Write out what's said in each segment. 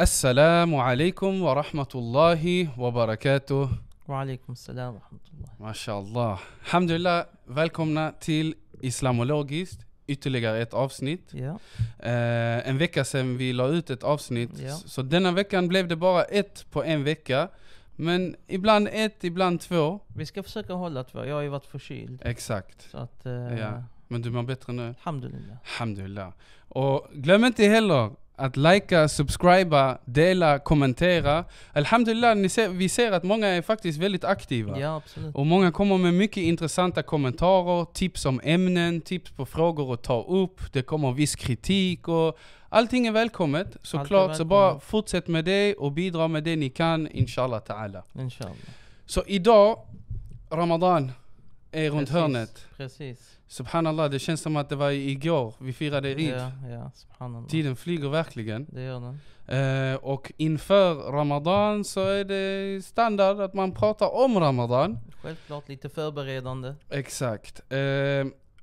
السلام عليكم ورحمة الله وبركاته وعليكم السلام ورحمة الله ما شاء الله الحمد لله välkomna till Islamologiskt ytterligare ett avsnitt. Ja. Eh, en vecka sedan vi la ut ett avsnitt. Ja. Så denna veckan blev det bara ett på en vecka. Men ibland ett, ibland två. Vi ska försöka hålla två. Jag har ju varit förkyld. Exakt. Så att, eh, ja. Men du mår bättre nu? Alhamdulillah. Alhamdulillah. Och glöm inte heller att likea, subscriba, dela, kommentera. Alhamdulillah, ni ser, vi ser att många är faktiskt väldigt aktiva. Ja, absolut. Och många kommer med mycket intressanta kommentarer, tips om ämnen, tips på frågor att ta upp. Det kommer viss kritik och allting är välkommet såklart. Är så bara fortsätt med det och bidra med det ni kan, inshallah ta'ala. Inshallah. Så idag, Ramadan är runt Precis. hörnet. Precis. Subhanallah, det känns som att det var igår vi firade Eid. Ja, ja, subhanallah. Tiden flyger verkligen. Det gör den. Eh, och inför Ramadan så är det standard att man pratar om Ramadan. Självklart lite förberedande. Exakt. Eh,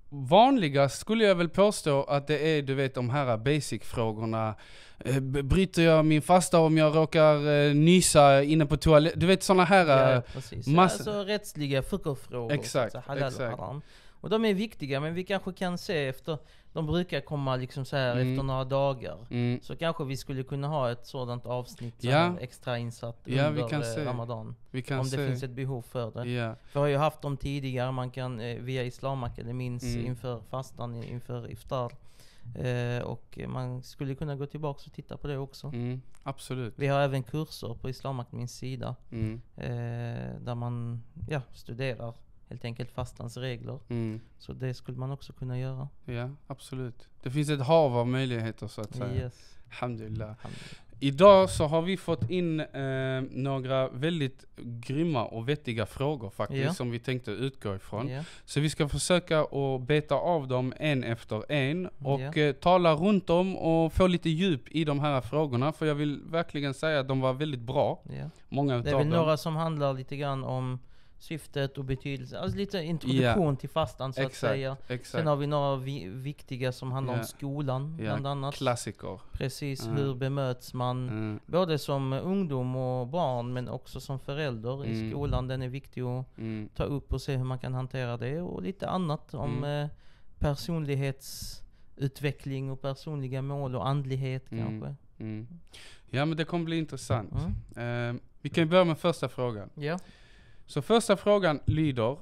vanligast skulle jag väl påstå att det är du vet de här basic-frågorna. Eh, bryter jag min fasta om jag råkar eh, nysa inne på toaletten? Du vet sådana här... Ja, eh, precis. Mass- alltså rättsliga frågor. Exakt. Så halal exakt. haram. Och de är viktiga, men vi kanske kan se efter... De brukar komma liksom så här mm. efter några dagar. Mm. Så kanske vi skulle kunna ha ett sådant avsnitt ja. Yeah. extra insatt yeah, under vi kan eh, Ramadan. Vi kan om det finns ett behov för det. Yeah. Vi har ju haft dem tidigare, man kan eh, via Islamakademins mm. inför fastan, inför Iftar. Eh, och man skulle kunna gå tillbaka och titta på det också. Mm, absolut. Vi har även kurser på Islamakademins sida. Mm. Eh, där man ja, studerar helt enkelt fastans regler. Mm. Så det skulle man också kunna göra. Ja, absolut. Det finns ett hav av möjligheter så att säga. Yes. Alhamdulillah. Alhamdulillah. Idag så har vi fått in eh, några väldigt grymma och vettiga frågor faktiskt ja. som vi tänkte utgå ifrån. Ja. Så vi ska försöka att beta av dem en efter en och ja. eh, tala runt om och få lite djup i de här frågorna. För jag vill verkligen säga att de var väldigt bra. Många utav Det är väl dem. några som handlar lite grann om syftet och betydelsen. Alltså lite introduktion yeah. till fastan så exakt, att säga. Exakt. Sen har vi några vi viktiga som handlar yeah. om skolan yeah. bland annat. Klassiker. Precis, mm. hur bemöts man? Mm. Både som ungdom och barn men också som förälder mm. i skolan. Den är viktig att mm. ta upp och se hur man kan hantera det. Och lite annat om mm. eh, personlighetsutveckling och personliga mål och andlighet mm. kanske. Ja men det kommer bli intressant. Uh, vi kan börja med första frågan. Yeah. Så första frågan lyder,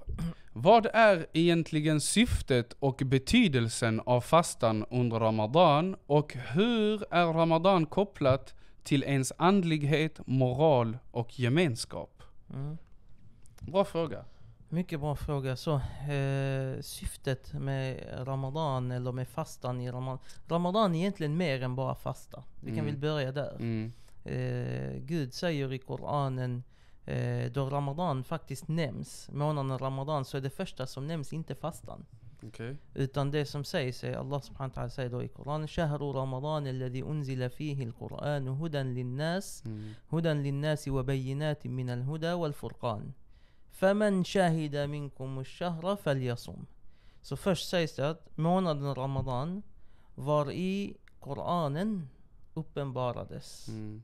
vad är egentligen syftet och betydelsen av fastan under Ramadan och hur är Ramadan kopplat till ens andlighet, moral och gemenskap? Mm. Bra fråga. Mycket bra fråga. Så, eh, syftet med Ramadan eller med fastan i Ramadan. Ramadan är egentligen mer än bara fasta. Vi kan mm. väl börja där. Mm. Eh, Gud säger i Koranen Eh, då Ramadan faktiskt nämns, månaden Ramadan, så är det första som nämns inte fastan. Okay. Utan det som sägs är Allah subhanahu wa ta'ala säger då i Koranen Ramadan, شهر رمضان الذي أنزل فيه القرآن هدى للناس هدى للناس وبينات من الهدى والفرقان فمن شهد منكم الشهر فليصم Så först sägs det att månaden Ramadan var i Koranen uppenbarades. Mm.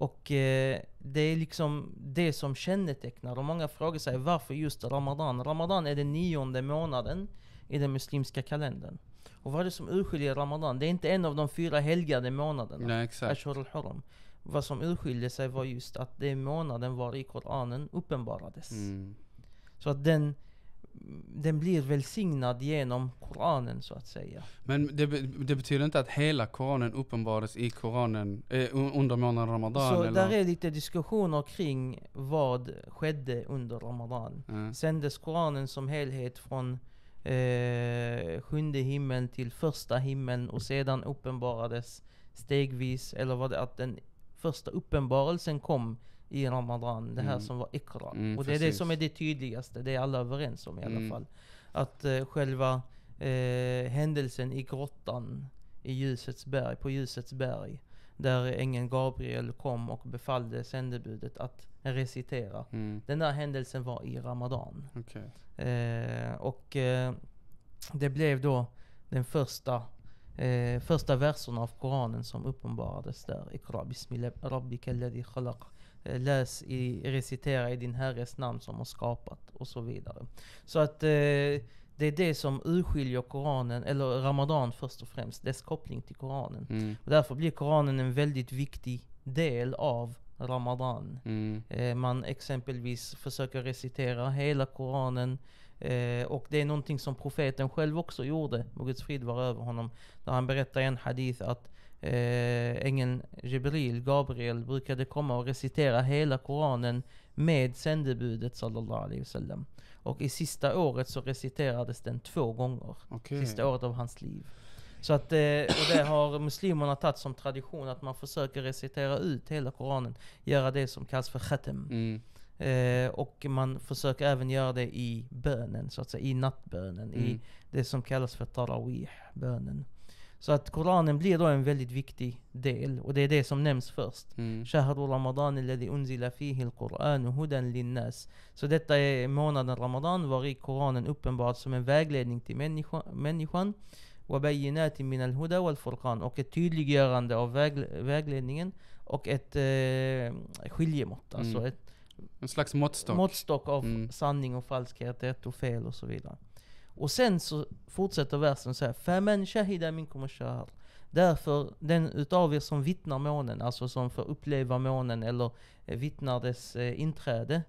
Och eh, det är liksom det som kännetecknar. Och många frågar sig varför just Ramadan? Ramadan är den nionde månaden i den muslimska kalendern. Och vad är det som urskiljer Ramadan? Det är inte en av de fyra helgade månaderna. Nej, exakt. Vad som urskilde sig var just att det är månaden var i Koranen uppenbarades. Mm. Så att den den blir välsignad genom Koranen så att säga. Men det, det betyder inte att hela Koranen uppenbarades i Koranen eh, under månaden Ramadan? Så eller? där är lite diskussioner kring vad skedde under Ramadan. Mm. Sändes Koranen som helhet från eh, sjunde himlen till första himlen och sedan uppenbarades stegvis? Eller var det att den första uppenbarelsen kom i Ramadan. Det här mm. som var Ikra. Mm, och det precis. är det som är det tydligaste. Det är alla överens om i alla mm. fall. Att eh, själva eh, händelsen i grottan i ljusets berg, på ljusets berg. Där ängeln Gabriel kom och befallde sändebudet att recitera. Mm. Den där händelsen var i Ramadan. Okay. Eh, och eh, det blev då den första Eh, första verserna av Koranen som uppenbarades där. Iqra bismillah rabbika alladhi khalaq. Eh, läs i, recitera i din Herres namn som har skapat och så vidare. Så att eh, det är det som urskiljer Koranen, eller Ramadan först och främst, dess koppling till Koranen. Mm. Och därför blir Koranen en väldigt viktig del av Ramadan. Mm. Eh, man exempelvis försöker recitera hela Koranen. Eh, och det är någonting som profeten själv också gjorde, må Guds frid var över honom. När han berättar i en hadith att eh, ängeln Jibril, Gabriel, brukade komma och recitera hela Koranen med sändebudet sallallahu alaihi wasallam. Och i sista året så reciterades den två gånger. Okay. Sista året av hans liv. Så att, eh, och det har muslimerna tagit som tradition att man försöker recitera ut hela Koranen. Göra det som kallas för khatem. Mm. Eh, och man försöker även göra det i bönen, så att säga, i nattbönen. Mm. I det som kallas för tarawih, bönen. Så att Koranen blir då en väldigt viktig del och det är det som nämns först. Mm. Så detta är månaden Ramadan var i Koranen uppenbart som en vägledning till människa, människan. och ett tydliggörande av väg, vägledningen och ett eh, skiljemått. Alltså mm. ett, en slags måttstock. Måttstock av mm. sanning och falskhet, rätt och fel och så vidare. Och sen så fortsätter versen så här. Faman shahida minkum shahar. Därför den utav er som vittnar månen, alltså som får uppleva månen eller eh, vittnar dess eh, inträde,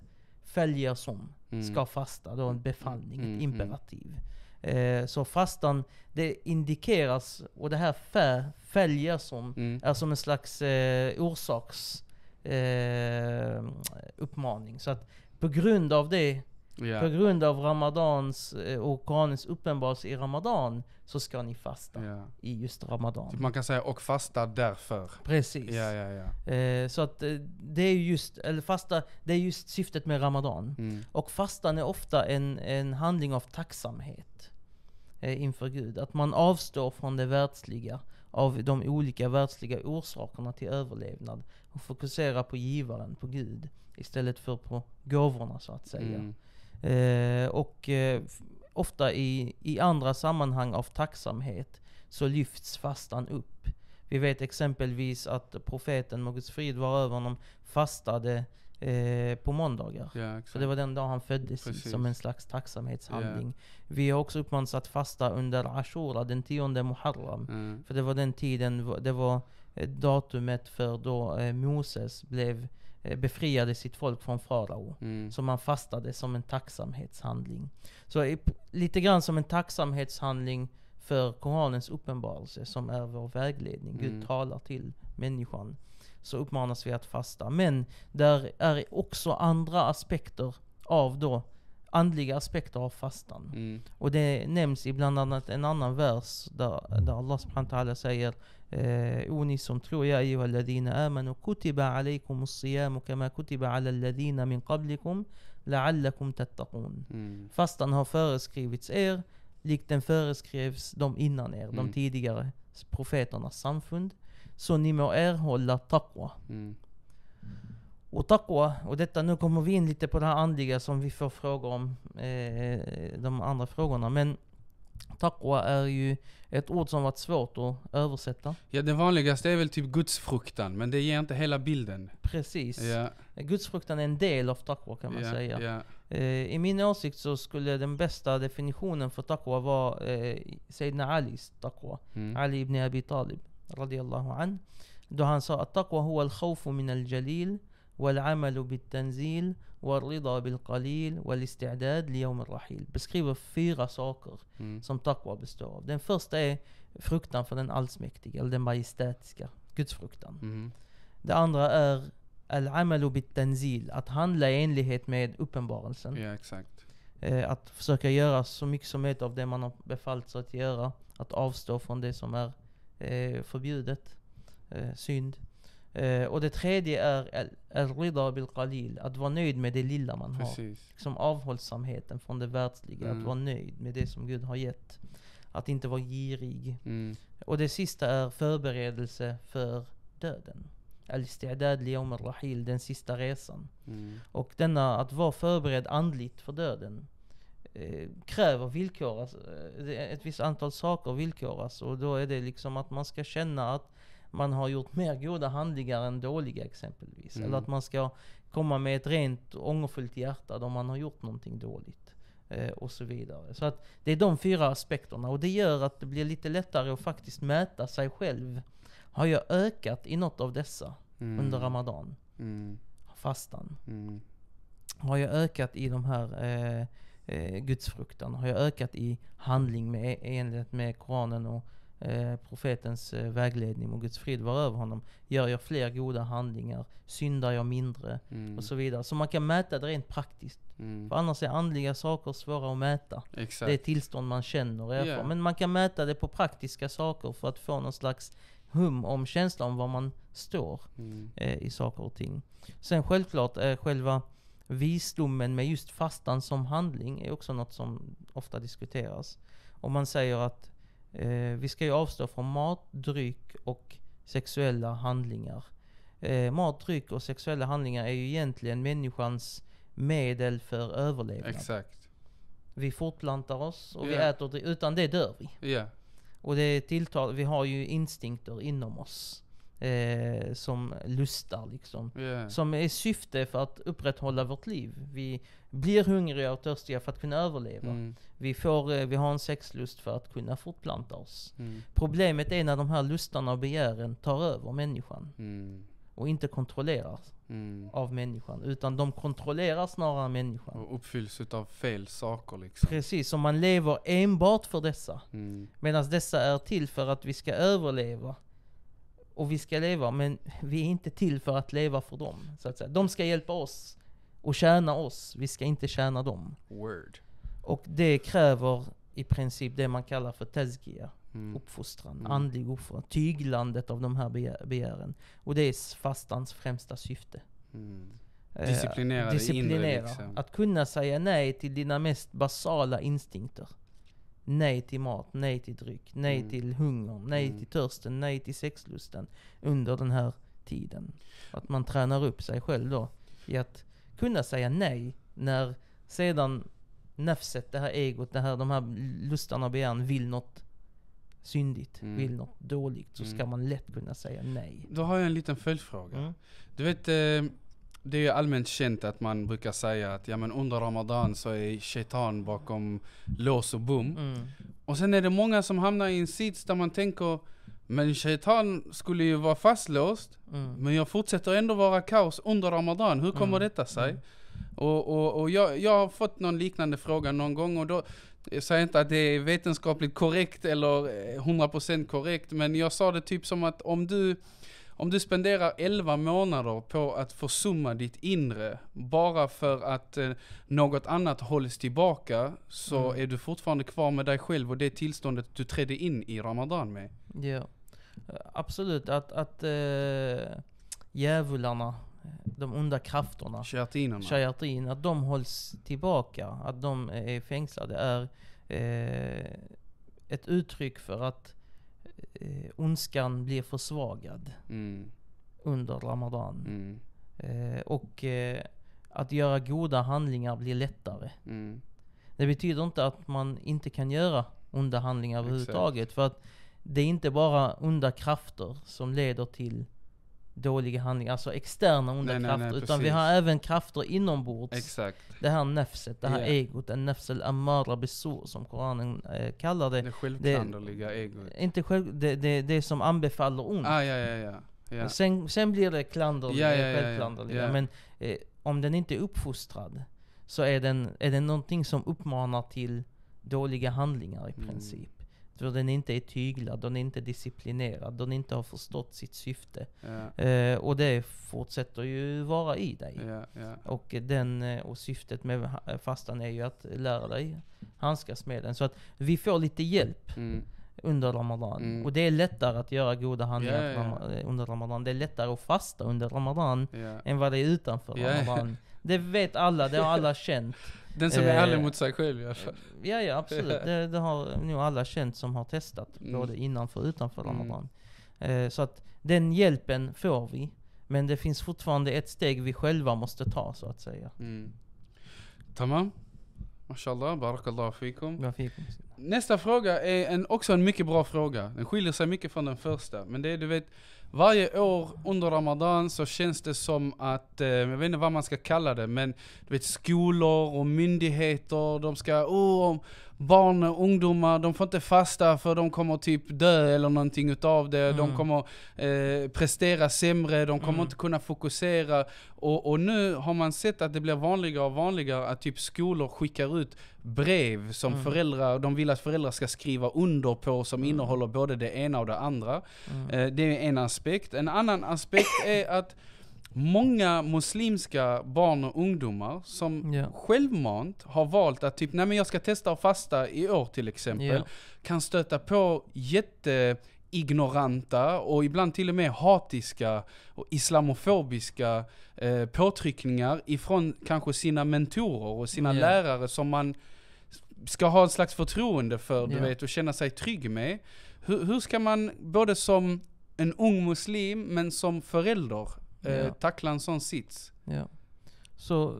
följer som mm. ska fasta. Då en befallning, mm, ett mm, mm. imperativ. Mm. Eh, så fastan, det indikeras, och det här fä, följer som, mm. är som en slags eh, orsaks eh, uppmaning. Så att på grund av det Yeah. På grund av Ramadans eh, och Koranens uppenbarelse i Ramadan så ska ni fasta yeah. i just Ramadan. Typ man kan säga och fasta därför. Precis. Yeah, yeah, eh, så att eh, det är just, eller fasta, det är just syftet med Ramadan. Mm. Och fastan är ofta en, en handling av tacksamhet eh, inför Gud. Att man avstår från det världsliga av de olika världsliga orsakerna till överlevnad och fokuserar på givaren, på Gud, istället för på gåvorna så att säga. Mm. Eh, och eh, ofta i, i andra sammanhang av tacksamhet så lyfts fastan upp. Vi vet exempelvis att profeten, må frid var över honom, fastade eh, på måndagar. Ja, För det var den dag han föddes Precis. som en slags tacksamhetshandling. Ja. Vi har också uppmanats att fasta under Ashura, den tionde Muharram. Mm. För det var den tiden, det var eh, datumet för då eh, Moses blev Eh, befriade sitt folk från farao. Mm. Så man fastade som en tacksamhetshandling. Så lite grann som en tacksamhetshandling för Koranens uppenbarelse som är vår vägledning. Mm. Gud talar till människan. Så uppmanas vi att fasta. Men där är också andra aspekter av då andliga aspekter av fastan. Mm. Och det nämns i bland annat en annan vers där, där Allah subhanahu säger أونس تلو يا أيها الذين آمنوا كتب عليكم الصيام كما كتب على الذين من قبلكم لعلكم تتقون mm. Fastan har föreskrivits er likt den föreskrevs de innan er, de mm. tidigare profeternas samfund. Så ni må erhålla taqwa. Mm. Och taqwa, och detta, nu kommer vi in lite på det här andliga som vi får fråga om, eh, de andra frågorna. Men Taqwa är ju ett ord som varit svårt att översätta. Ja, det vanligaste är väl typ gudsfruktan, men det ger inte hela bilden. Precis. Ja. Gudsfruktan är en del av taqwa kan man ja, säga. Ja. Eh, I min åsikt så skulle den bästa definitionen för taqwa vara eh, Sayyidina Alis taqwa. Mm. Ali ibn Abi Talib, radiallahu an. Då han sa att taqwa huwa al-khawfu min al-jalil والعمل بالتنزيل والرضا بالqalil والاستعداد ليوم الرحيل. Beskriver fyra saker mm. som taqwa består av. Den första är fruktan för den allsmäktige, eller den majestätiska, gudsfruktan. Mm. Det andra är al-amalu bit-tanzil, att handla i enlighet med uppenbarelsen. Ja, exakt. Eh, att försöka göra så mycket som möjligt av det man har befallts att göra. Att avstå från det som är eh, förbjudet, eh, synd. Eh, och det tredje är rida bil qalil, att vara nöjd med det lilla man Precis. har. Liksom avhållsamheten från det världsliga, mm. att vara nöjd med det som Gud har gett. Att inte vara girig. Mm. Och det sista är förberedelse för döden. den sista resan. Mm. Och denna, att vara förberedd andligt för döden eh, kräver villkoras, eh, ett visst antal saker villkoras. Och då är det liksom att man ska känna att man har gjort mer goda handlingar än dåliga exempelvis. Mm. Eller att man ska komma med ett rent ångerfullt hjärta då man har gjort någonting dåligt. Eh, och så vidare. Så att det är de fyra aspekterna och det gör att det blir lite lättare att faktiskt mäta sig själv. Har jag ökat i något av dessa mm. under Ramadan? Mm. Fastan. Mm. Har jag ökat i de här eh, eh, gudsfruktan? Har jag ökat i handling med, enligt med Koranen och Eh, profetens eh, vägledning och Guds frid var över honom. Gör jag fler goda handlingar? Syndar jag mindre? Mm. Och så vidare. Så man kan mäta det rent praktiskt. Mm. För annars är andliga saker svåra att mäta. Exakt. Det är tillstånd man känner och yeah. Men man kan mäta det på praktiska saker för att få någon slags hum om känsla om var man står mm. eh, i saker och ting. Sen självklart, eh, själva visdomen med just fastan som handling är också något som ofta diskuteras. Om man säger att Eh, vi ska ju avstå från mat, dryck och sexuella handlingar. Eh, mat, dryck och sexuella handlingar är ju egentligen människans medel för överlevnad. Exakt. Vi fortplantar oss och yeah. vi äter och Utan det dör vi. Yeah. Och det tilltal, vi har ju instinkter inom oss eh, som lustar liksom. Yeah. Som är syfte för att upprätthålla vårt liv. Vi blir hungriga och törstiga för att kunna överleva. Mm. Vi, får, eh, vi har en sexlust för att kunna fortplanta oss. Mm. Problemet är när de här lustarna och begären tar över människan. Mm. Och inte kontrolleras mm. av människan. Utan de kontrollerar snarare människan. Och uppfylls av fel saker liksom. Precis, som man lever enbart för dessa. Mm. Medan dessa är till för att vi ska överleva och vi ska leva, men vi är inte till för att leva för dem. Så att säga. De ska hjälpa oss och tjäna oss, vi ska inte tjäna dem. Word. Och det kräver i princip det man kallar för tazkia, mm. uppfostran, mm. andlig uppfostran, tyglandet av de här begär, begären. Och det är fastans främsta syfte. Mm. Disciplinera, eh, disciplinera. Inre, liksom. Att kunna säga nej till dina mest basala instinkter. Nej till mat, nej till dryck, nej mm. till hunger, nej mm. till törsten, nej till sexlusten under den här tiden. Att man tränar upp sig själv då i att kunna säga nej när sedan nafset, det här egot, det här, de här lustarna och begären vill något syndigt, mm. vill något dåligt så ska mm. man lätt kunna säga nej. Då har jag en liten följdfråga. Mm. Du vet, eh, det är ju allmänt känt att man brukar säga att ja, men under Ramadan så är shaitan bakom lås och bom. Mm. Och sen är det många som hamnar i en sits där man tänker men shaitan skulle ju vara fastlåst mm. men jag fortsätter ändå vara kaos under Ramadan. Hur kommer mm. detta sig? Mm. Och, och, och jag, jag har fått någon liknande fråga någon gång och då jag säger inte att det är vetenskapligt korrekt eller 100% eh, korrekt men jag sa det typ som att om du om du spenderar 11 månader på att försumma ditt inre bara för att eh, något annat hålls tillbaka så mm. är du fortfarande kvar med dig själv och det tillståndet du trädde in i Ramadan med. Ja, eh, absolut. Att, att eh, djävularna, de onda krafterna, shayatin, att de hålls tillbaka, att de är fängslade är eh, ett uttryck för att eh, ondskan blir försvagad mm. under Ramadan. Mm. Eh, och eh, att göra goda handlingar blir lättare. Mm. Det betyder inte att man inte kan göra onda handlingar överhuvudtaget. För att det är inte bara onda krafter som leder till dåliga handlingar, alltså externa onda nej, krafter. Nej, nej, utan vi har även krafter inombords. Exakt. Det här nefset, det här yeah. egot, en nefsel amara besor som Koranen eh, kallar det. Det självklanderliga egot. Inte själv, det, det, det som anbefaller ont. Ah, ja, ja, ja. ja. Sen, sen blir det klanderliga, ja, ja, självklanderliga. Men eh, om den inte är uppfostrad så är den, den någonting som uppmanar till dåliga handlingar i mm. princip. Mm. För den inte är tyglad, den är inte disciplinerad, den inte har förstått sitt syfte. Ja. Eh, och det fortsätter ju vara i dig. Ja, ja. Och, den, eh, och syftet med fastan är ju att lära dig handskas med den. Så att vi får lite hjälp. Mm under Ramadan. Mm. Och det är lättare att göra goda handlingar yeah, yeah. under Ramadan. Det är lättare att fasta under Ramadan yeah. än vad det är utanför Ramadan. Det vet alla, det har alla känt. Den som är ärlig eh, mot sig själv i alla fall. Ja, ja absolut. Det, det, har nog alla känt som har testat. Mm. Både innanför och utanför mm. Ramadan. Eh, så att den hjälpen får vi. Men det finns fortfarande ett steg vi själva måste ta så att säga. Mm. Tamam. Mashallah, barakallah fikum. Nästa fråga är en, också en mycket bra fråga. Den skiljer sig mycket från den första. Men det är du vet, varje år under Ramadan så känns det som att, eh, jag vet inte vad man ska kalla det, men du vet skolor och myndigheter, de ska, oh, barn och ungdomar, de får inte fasta för de kommer typ dö eller någonting utav det. Mm. De kommer eh, prestera sämre, de kommer mm. inte kunna fokusera. Och, och, nu har man sett att det blir vanligare och vanligare att typ skolor skickar ut brev som mm. föräldrar, de vill att föräldrar ska skriva under på som mm. innehåller både det ena och det andra. Mm. Eh, det är en aspekt. En annan aspekt är att många muslimska barn och ungdomar som yeah. självmant har valt att typ, nej men jag ska testa att fasta i år till exempel, yeah. kan stöta på jätteignoranta och ibland till och med hatiska och islamofobiska eh, påtryckningar ifrån kanske sina mentorer och sina yeah. lärare som man ska ha en slags förtroende för, du vet, och känna sig trygg med. Hur, hur ska man, både som en ung muslim, men som förälder, Eh, tackla en sån sits. Ja. Så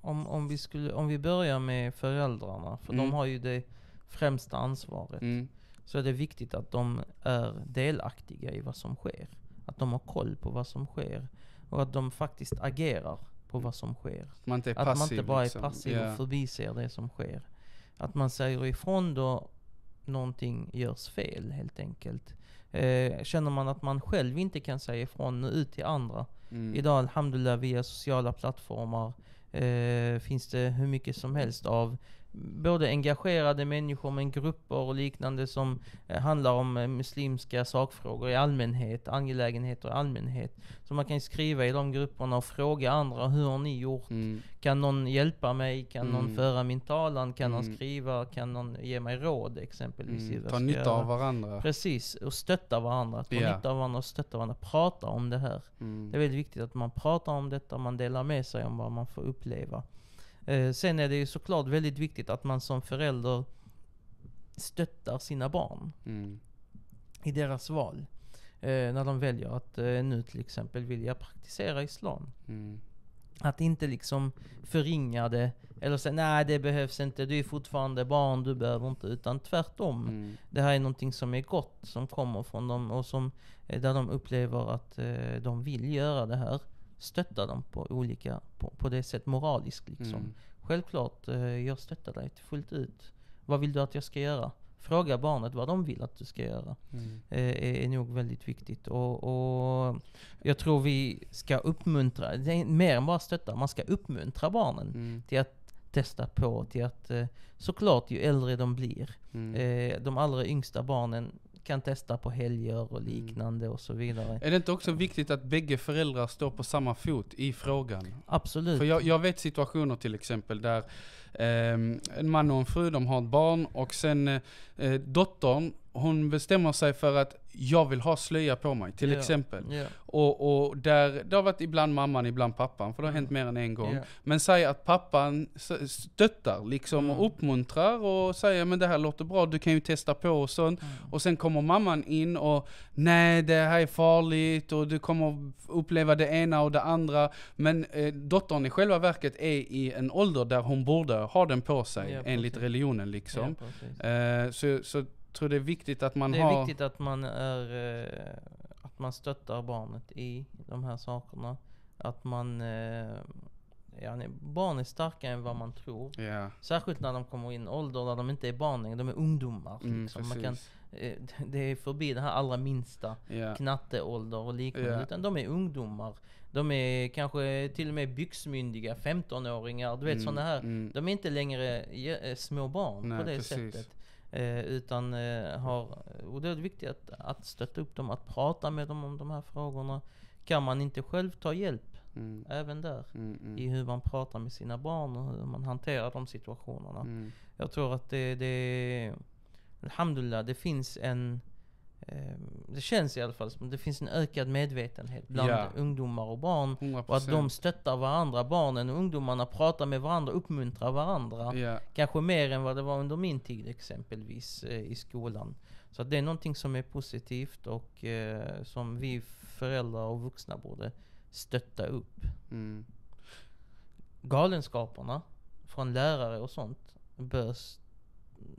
om, om, vi skulle, om vi börjar med föräldrarna, för mm. de har ju det främsta ansvaret. Mm. Så är det viktigt att de är delaktiga i vad som sker. Att de har koll på vad som sker. Och att de faktiskt agerar på vad som sker. Man att passiv, man inte bara är liksom. passiv och förbiser det som sker. Att man säger ifrån då någonting görs fel helt enkelt. Eh, känner man att man själv inte kan säga ifrån, och ut till andra. Mm. Idag, alhamdulillah, via sociala plattformar eh, finns det hur mycket som helst av både engagerade människor men grupper och liknande som eh, handlar om eh, muslimska sakfrågor i allmänhet, angelägenheter i allmänhet. Så man kan skriva i de grupperna och fråga andra, hur har ni gjort? Mm. Kan någon hjälpa mig? Kan mm. någon föra min talan? Kan mm. någon skriva? Kan någon ge mig råd exempelvis? Mm. Ta nytta av varandra. Precis, och stötta varandra. Ta yeah. nytta av varandra och stötta varandra. Prata om det här. Mm. Det är väldigt viktigt att man pratar om detta, man delar med sig om vad man får uppleva. Eh, sen är det ju såklart väldigt viktigt att man som förälder stöttar sina barn mm. i deras val. Eh, när de väljer att eh, nu till exempel vilja praktisera islam. Mm. Att inte liksom förringa det eller säga nej det behövs inte, du är fortfarande barn, du behöver inte. Utan tvärtom. Mm. Det här är någonting som är gott som kommer från dem och som, eh, där de upplever att eh, de vill göra det här stötta dem på olika, på, på det sätt moraliskt liksom. Mm. Självklart, eh, jag stöttar dig fullt ut. Vad vill du att jag ska göra? Fråga barnet vad de vill att du ska göra. Mm. Eh, är, är nog väldigt viktigt. Och, och, jag tror vi ska uppmuntra, det är mer än bara stötta, man ska uppmuntra barnen mm. till att testa på till att eh, såklart ju äldre de blir, mm. de allra yngsta barnen kan testa på helger och mm. liknande och så vidare. Är det inte också eh. viktigt att bägge föräldrar står på samma fot i frågan? Absolut. För jag, jag vet situationer till exempel där eh, en man och en fru, de har ett barn och sen eh, eh dottern hon bestämmer sig för att jag vill ha slöja på mig, till yeah. exempel. Yeah. Och, och där, det har varit ibland mamman, ibland pappan, för det har hänt mm. mer än en gång. Yeah. Men säg att pappan stöttar liksom mm. och uppmuntrar och säger men det här låter bra, du kan ju testa på och sånt. Mm. Och sen kommer mamman in och nej det här är farligt och du kommer uppleva det ena och det andra. Men eh, dottern i själva verket är i en ålder där hon borde ha den på sig enligt religionen liksom. Eh, så, så tror det är viktigt att man har... Det är viktigt att man, är, eh, att man stöttar barnet i de här sakerna. Att man... Eh, ja, barn är starkare än vad man tror. Yeah. Särskilt när de kommer in i ålder där de inte är barn längre, de är ungdomar. Mm, liksom. man kan, eh, det är förbi den här allra minsta yeah. knatteålder och liknande. Yeah. Utan de är ungdomar. De är kanske till och med byxmyndiga 15-åringar. Du vet mm, sådana här. Mm. De är inte längre små barn Nej, på det precis. sättet. Eh, utan eh, har, och då är det viktigt att, att stötta upp dem, att prata med dem om de här frågorna. Kan man inte själv ta hjälp, mm. även där, mm, mm. i hur man pratar med sina barn och hur man hanterar de situationerna. Mm. Jag tror att det, det Alhamdulillah, det finns en Ehm, det känns i alla fall som det finns en ökad medvetenhet bland ja. ungdomar och barn. 100%. Och att de stöttar varandra, barnen och ungdomarna pratar med varandra, uppmuntrar varandra. Ja. Kanske mer än vad det var under min tid exempelvis eh, i skolan. Så det är någonting som är positivt och eh, som vi föräldrar och vuxna borde stötta upp. Mm. Galenskaperna från lärare och sånt bör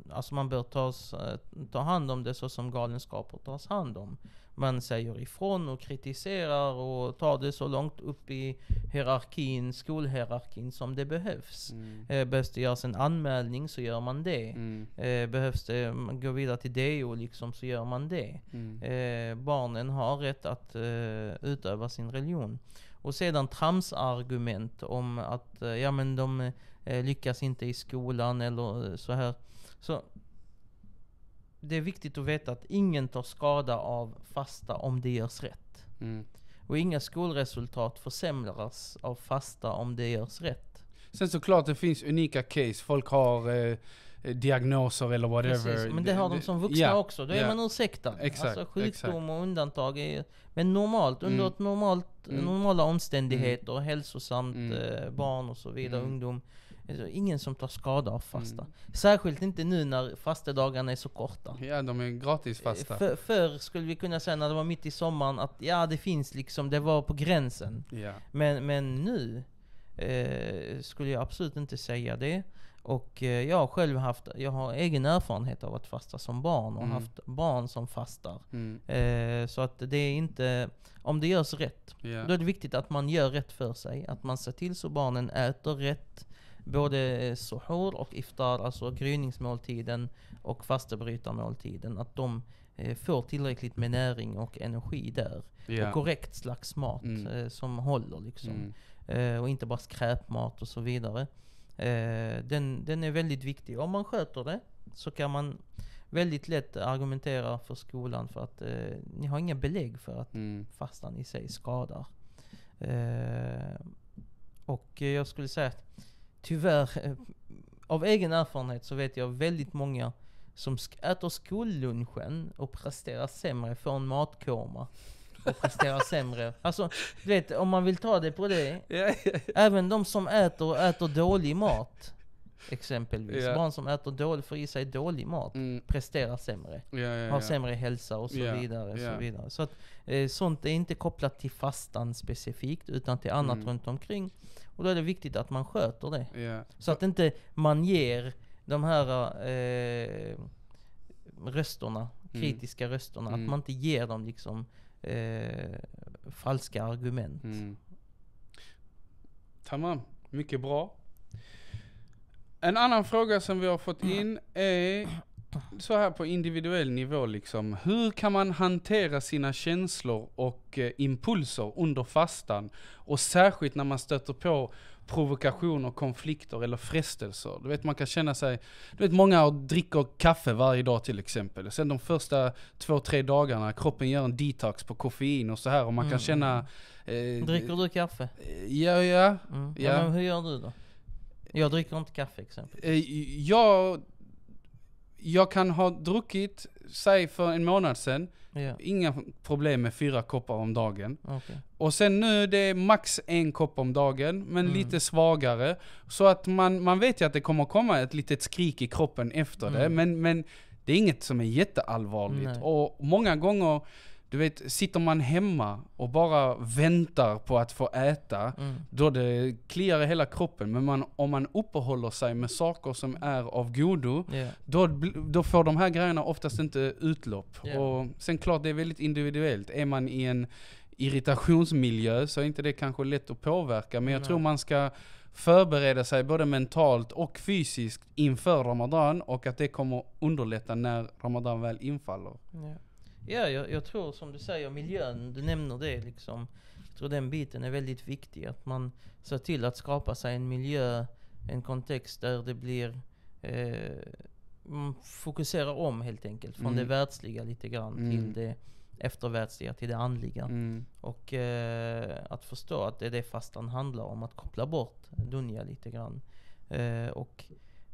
alltså man bör tas, eh, ta hand om det så som galenskaper tas hand om. Man säger ifrån och kritiserar och tar det så långt upp i hierarkin, skolhierarkin som det behövs. Mm. Eh, behövs det göras en anmälning så gör man det. Mm. Eh, behövs det gå vidare till DO e liksom så gör man det. Mm. barnen har rätt att utöva sin religion. Och sedan tramsargument om att ja, men de lyckas inte i skolan eller så här. Så det är viktigt att veta att ingen tar skada av fasta om det görs rätt. Mm. Och inga skolresultat försämras av fasta om det görs rätt. Sen såklart det finns unika case. Folk har eh, diagnoser eller whatever. Precis, men det har de som vuxna yeah, också. Då är man ursäktad. Alltså, exakt, alltså sjukdom exakt. och undantag är Men normalt, mm. under ett normalt, mm. normala omständigheter, mm. hälsosamt mm. Eh, barn och så vidare, mm. ungdom. Alltså, ingen som tar skada av fasta. Mm. Särskilt inte nu när fastedagarna är så korta. Ja, de är gratis fasta. För, förr skulle vi kunna säga när det var mitt i sommaren att ja, det finns liksom, det var på gränsen. Ja. Men, men nu eh, skulle jag absolut inte säga det. Och eh, jag har själv haft, jag har egen erfarenhet av att fasta som barn och mm. haft barn som fastar. Mm. Eh, så att det är inte, om det görs rätt, yeah. då är det viktigt att man gör rätt för sig. Att man ser till så barnen äter rätt, både sohor och iftar, alltså gryningsmåltiden och fastebrytarmåltiden, att de eh, får tillräckligt med näring och energi där. Yeah. Och korrekt slags mat mm. eh, som håller liksom. Mm. Eh, och inte bara skräpmat och så vidare. Eh, den, den är väldigt viktig. Om man sköter det så kan man väldigt lätt argumentera för skolan för att eh, ni har inga belägg för att mm. fastan i sig skadar. Eh, och jag skulle säga att tyvärr, eh, av egen erfarenhet så vet jag väldigt många som sk- äter skollunchen och presterar sämre, får en matkoma och presterar sämre. Alltså, du vet, om man vill ta det på det. Även de som äter, och äter dålig mat. Exempelvis. Yeah. Barn som äter dålig, får i sig dålig mat, mm. presterar sämre. har sämre hälsa och så vidare. Och så vidare. Så att, eh, sånt är inte kopplat till fastan specifikt, utan till annat mm. runt omkring. Och då är det viktigt att man sköter det. Yeah. Så att inte man ger de här eh, rösterna, mm. kritiska mm. rösterna, mm. att man inte ger dem liksom eh, falska argument. Mm. Tamam, mycket bra. En annan fråga som vi har fått in är så här på individuell nivå liksom, hur kan man hantera sina känslor och eh, impulser under fastan? Och särskilt när man stöter på provokationer, konflikter eller frestelser. Du vet man kan känna sig, du vet många dricker kaffe varje dag till exempel. Sen de första två, tre dagarna, kroppen gör en detox på koffein och så här och man mm. kan känna... Eh, dricker du kaffe? Eh, ja, ja. Mm. ja. Men hur gör du då? Jag dricker inte kaffe exempelvis. Eh, jag jag kan ha druckit, säg för en månad sedan, yeah. inga problem med fyra koppar om dagen. Okay. Och sen nu det är max en kopp om dagen, men mm. lite svagare. Så att man, man vet ju att det kommer komma ett litet skrik i kroppen efter mm. det, men, men det är inget som är jätteallvarligt. Nej. Och många gånger du vet, sitter man hemma och bara väntar på att få äta, mm. då det kliar i hela kroppen. Men man, om man uppehåller sig med saker som är av godo, yeah. då, då får de här grejerna oftast inte utlopp. Yeah. Och sen klart, det är väldigt individuellt. Är man i en irritationsmiljö så är inte det kanske lätt att påverka. Men jag Nej. tror man ska förbereda sig både mentalt och fysiskt inför Ramadan och att det kommer underlätta när Ramadan väl infaller. Yeah. Ja, jag, jag, tror som du säger, miljön, du nämner det liksom. Jag tror den biten är väldigt viktig, att man ser till att skapa sig en miljö, en kontext där det blir eh, man fokuserar om helt enkelt. Från mm. det världsliga lite grann mm. till det eftervärldsliga, till det andliga. Mm. Och eh, att förstå att det är det fastan handlar om, att koppla bort Dunja lite grann. Eh, och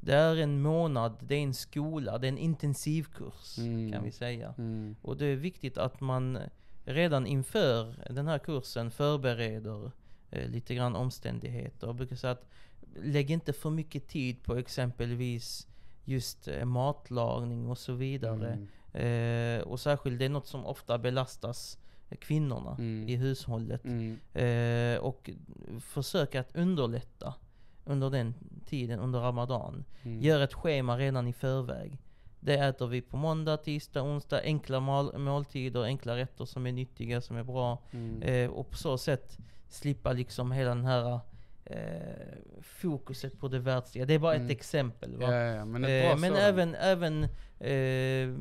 det är en månad, det är en skola, det är en intensivkurs mm. kan vi säga. Mm. Och det är viktigt att man redan inför den här kursen förbereder eh, lite grann omständigheter. Jag brukar säga att, lägg inte för mycket tid på exempelvis just eh, matlagning och så vidare. Mm. Eh, och särskilt, det är något som ofta belastas kvinnorna mm. i hushållet. Mm. Eh, och försök att underlätta under den tiden, under Ramadan. Mm. Gör ett schema redan i förväg. Det äter vi på måndag, tisdag, onsdag. Enkla mål måltider, enkla rätter som är nyttiga, som är bra. Mm. Eh, och på så sätt slippa liksom hela den här eh, fokuset på det världsliga. Det är bara mm. ett exempel. Va? Ja, ja, men, eh, men även, även eh,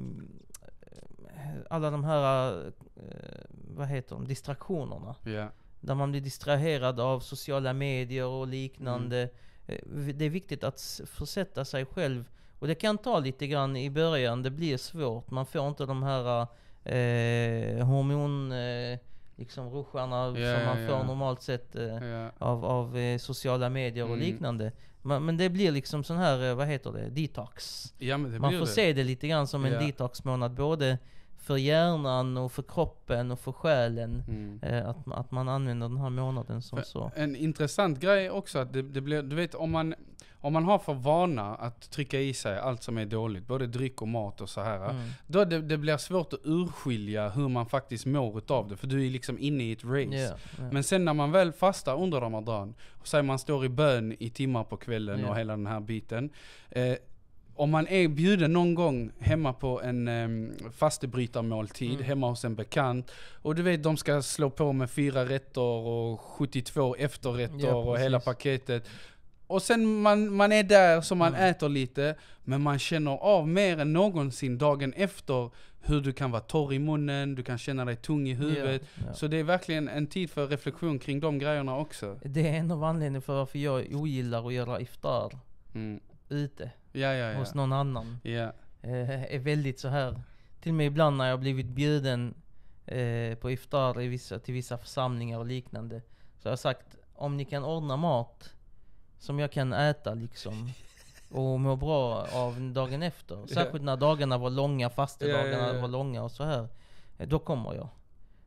alla de här, eh, vad heter de, distraktionerna. Yeah. Där man blir distraherad av sociala medier och liknande. Mm. Det är viktigt att försätta sig själv. Och det kan ta lite grann i början, det blir svårt. Man får inte de här eh, hormon... Eh, liksom ruscharna yeah, som man yeah. får normalt sett eh, yeah. av, av eh, sociala medier och mm. liknande. Man, men det blir liksom sån här, eh, vad heter det, detox. Ja, det man får det. se det lite grann som en detoxmånad. Både för hjärnan och för kroppen och för själen. Mm. Eh, att, att man använder den här månaden som för så. En intressant grej också att det, det, blir, du vet om man, om man har för vana att trycka i sig allt som är dåligt, både dryck och mat och så här. Mm. Då det, det blir svårt att urskilja hur man faktiskt mår utav det, för du är liksom inne i ett race. Yeah, yeah. Men sen när man väl fastar under Ramadan, och säger man står i bön i timmar på kvällen yeah. och hela den här biten. Eh, om man är bjuden någon gång hemma på en um, fastebrytarmåltid mm. hemma hos en bekant och du vet de ska slå på med fyra rätter och 72 efterrätter ja, och hela paketet. Och sen man, man är där så man mm. äter lite, men man känner av mer än någonsin dagen efter hur du kan vara torr i munnen, du kan känna dig tung i huvudet. Ja, ja. Så det är verkligen en tid för reflektion kring de grejerna också. Det är en av anledningarna för varför jag ogillar att göra iftar mm. ute ja, ja, ja. hos någon annan. Ja. Eh, är väldigt så här. Till och med ibland när jag blivit bjuden eh, på iftar i vissa, till vissa församlingar och liknande. Så har jag sagt, om ni kan ordna mat som jag kan äta liksom. och må bra av dagen efter. Särskilt när dagarna var långa, fastedagarna var långa och så här. Eh, då kommer jag.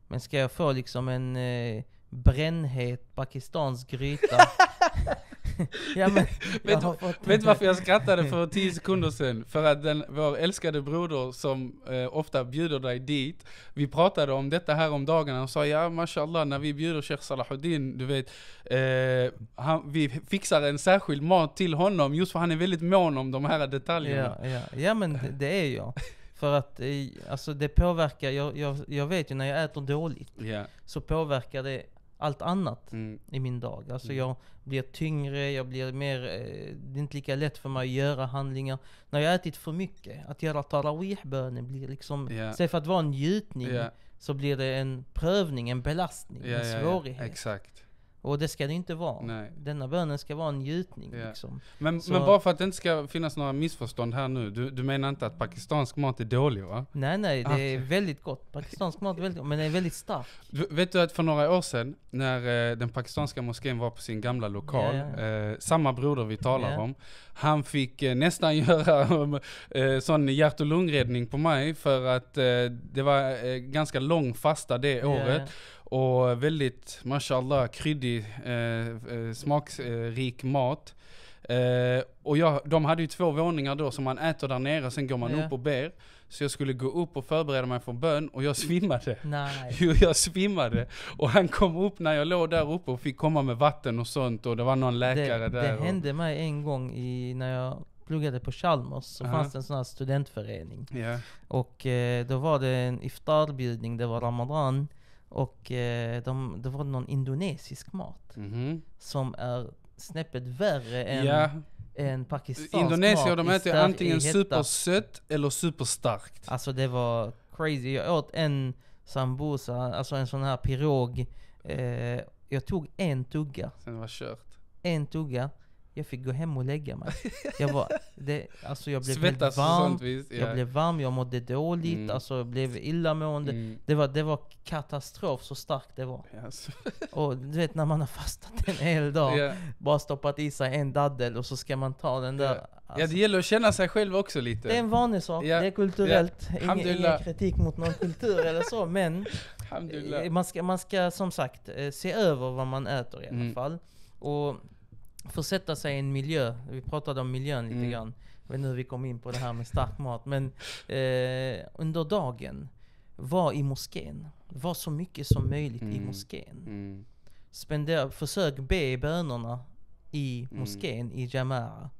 Men ska jag få liksom en eh, brännhet pakistansk gryta ja, men, vet, fått... vet du varför jag skrattade för tio sekunder sedan? För att den, vår älskade broder som eh, ofta bjuder dig dit, vi pratade om detta här om dagarna och sa ja mashallah när vi bjuder Sheikh Salahuddin, du vet, eh, han, vi fixar en särskild mat till honom just för han är väldigt mån om de här detaljerna. Ja, ja. ja men det är jag. För att eh, alltså, det påverkar, jag, jag, jag vet ju när jag äter dåligt, yeah. så påverkar det allt annat mm. i min dag. Alltså mm. jag blir tyngre, jag blir mer... Eh, det är inte lika lätt för mig att göra handlingar. När jag ätit för mycket, att göra tarawih-bönen blir liksom... Yeah. Istället för att vara en njutning yeah. så blir det en prövning, en belastning, yeah, en svårighet. Exakt. Och det ska det inte vara. Nej. Denna bönen ska vara en njutning. Yeah. Liksom. Men, men, bara för att det inte ska finnas några missförstånd här nu. Du, du menar inte att pakistansk mat är dålig va? Nej nej, det ah. är väldigt gott. Pakistansk mat är väldigt gott, men den är väldigt stark. vet du att för några år sedan, när eh, den pakistanska moskén var på sin gamla lokal, yeah, Eh, samma broder vi talar om, han fick eh, nästan göra eh, sån hjärt och lungräddning på mig för att eh, det var eh, ganska lång fasta det året. Och väldigt, mashallah, kryddig, eh, eh, smakrik mat. Eh, och jag, de hade ju två våningar då som man äter där nere, sen går man yeah. upp och ber. Så jag skulle gå upp och förbereda mig för bön och jag svimmade. Jo, jag svimmade. Och han kom upp när jag låg där uppe och fick komma med vatten och sånt och det var någon läkare det, där. Det hände mig en gång i, när jag pluggade på Chalmers så uh -huh. fanns det en sån här studentförening. Yeah. Och eh, då var det en iftarbjudning, det var Ramadan. Och eh, de, det var någon indonesisk mat mm -hmm. som är snäppet värre än, ja. än pakistansk Indonesier, de äter antingen supersött eller superstarkt. Alltså det var crazy. Jag åt en sambusa, alltså en sån här pirog. Eh, jag tog en tugga. Sen var kört. En tugga. Jag fick gå hem och lägga mig. jag, var, det, alltså jag blev Svettas varm, vis, ja. jag blev varm, jag mådde dåligt, mm. Alltså jag blev illamående. Mm. Det, var, det var katastrof så starkt det var. Yes. och du vet när man har fastat en hel dag, yeah. bara stoppat i sig en daddel och så ska man ta den där. Yeah. Alltså, ja det alltså. gäller att känna sig själv också lite. Det är en vanlig sak, yeah. det är kulturellt. Yeah. Ingen, ingen kritik mot någon kultur eller så men eh, man ska, man ska som sagt eh, se över vad man äter i alla mm. fall. Och försätta sig i en miljö. Vi pratade om miljön lite mm. grann. Jag vet inte hur vi kom in på det här med stark mat. Men eh, under dagen, var i moskén. Var så mycket som möjligt mm. i moskén. Mm. Spendera, försök be bönerna i mm. moskén, mm. i Jamara.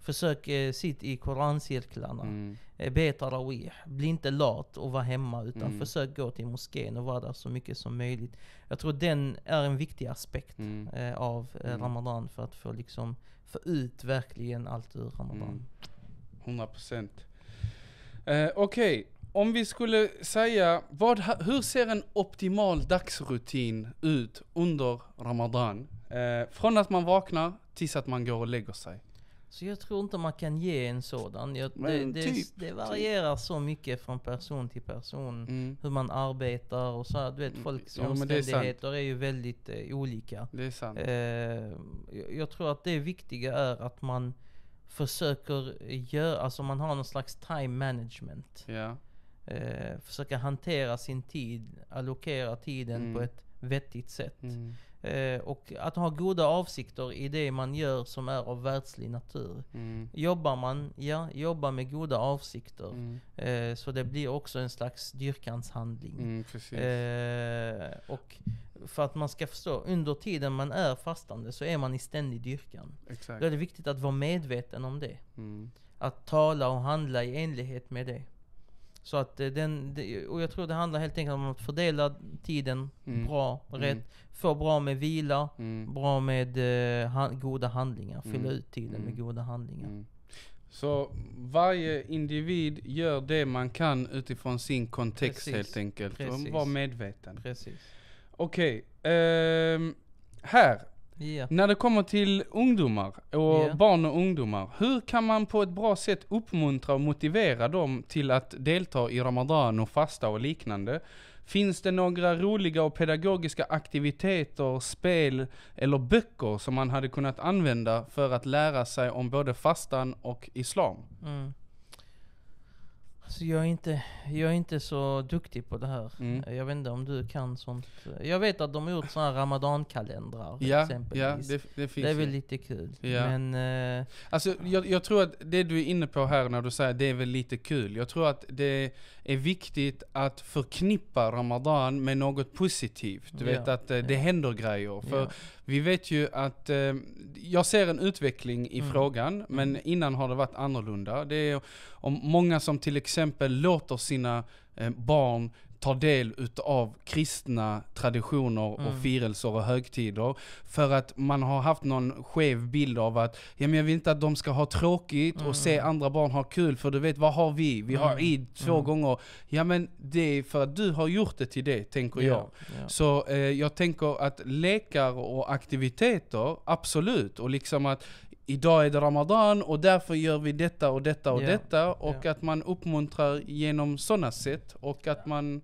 Försök eh, sitt i korancirklarna. Mm. Eh, be tarawih. Bli inte lat och var hemma utan mm. försök gå till moskén och vara där så mycket som möjligt. Jag tror den är en viktig aspekt mm. eh, av eh, mm. Ramadan för att få, liksom, få ut verkligen allt ur Ramadan. Mm. 100%. procent. Eh, Okej, okay. om vi skulle säga, vad, hur ser en optimal dagsrutin ut under Ramadan? Eh, från att man vaknar tills att man går och lägger sig. Så jag tror inte man kan ge en sådan. Jag, det, typ, det, typ. varierar typ. så mycket från person till person. Mm. Hur man arbetar och så. Du vet mm. folks mm. omständigheter är, är, ju väldigt eh, olika. Det är sant. Eh, jag, jag, tror att det viktiga är att man försöker göra, alltså man har någon slags time management. Yeah. Eh, försöka hantera sin tid, allokera tiden mm. på ett vettigt sätt. Mm. Eh, och att ha goda avsikter i det man gör som är av världslig natur. Mm. Jobbar man, ja, jobba med goda avsikter. Mm. Eh, så det blir också en slags dyrkanshandling. Mm, eh, och för att man ska förstå, under tiden man är fastande så är man i ständig dyrkan. Exakt. Då är det viktigt att vara medveten om det. Mm. Att tala och handla i enlighet med det. Så att eh, den, och jag tror det handlar helt enkelt om att fördela tiden mm. bra, mm. rätt. Mm. Få bra med vila, mm. bra med uh, han, goda handlingar. Fylla mm. ut tiden med mm. goda handlingar. Så varje individ gör det man kan utifrån sin kontext Precis. helt enkelt. Precis. Och var medveten. Okej. Okay, um, ehm, här Yeah. När det kommer till ungdomar och yeah. barn och ungdomar, hur kan man på ett bra sätt uppmuntra och motivera dem till att delta i Ramadan och fasta och liknande? Finns det några roliga och pedagogiska aktiviteter, spel eller böcker som man hade kunnat använda för att lära sig om både fastan och Islam? Mm. Alltså jag, är inte, jag är inte så duktig på det här. Mm. Jag vet inte om du kan sånt. Jag vet att de har gjort sådana ramadankalendrar ja, exempelvis. Ja, det, det, finns det är väl lite kul. Ja. Men, uh, alltså, jag, jag, tror att det du är inne på här när du säger det är väl lite kul. Jag tror att det är viktigt att förknippa Ramadan med något positivt. Du ja, vet att eh, det ja. händer grejer. För vi vet ju att, eh, jag ser en utveckling i mm. frågan, mm. men innan har det varit annorlunda. Det är om många som till exempel låter sina eh, barn tar del utav kristna traditioner mm. och firelser och högtider. För att man har haft någon skev bild av att, ja men jag vill inte att de ska ha tråkigt mm. och se mm. andra barn ha kul, för du vet vad har vi? Vi har mm. id två mm. gånger. Ja men det är för att du har gjort det till det, tänker yeah. jag. Yeah. Så eh, jag tänker att lekar och aktiviteter, absolut. Och liksom att idag är det Ramadan och därför gör vi detta och detta och yeah. detta. Och att man uppmuntrar genom sådana sätt och att man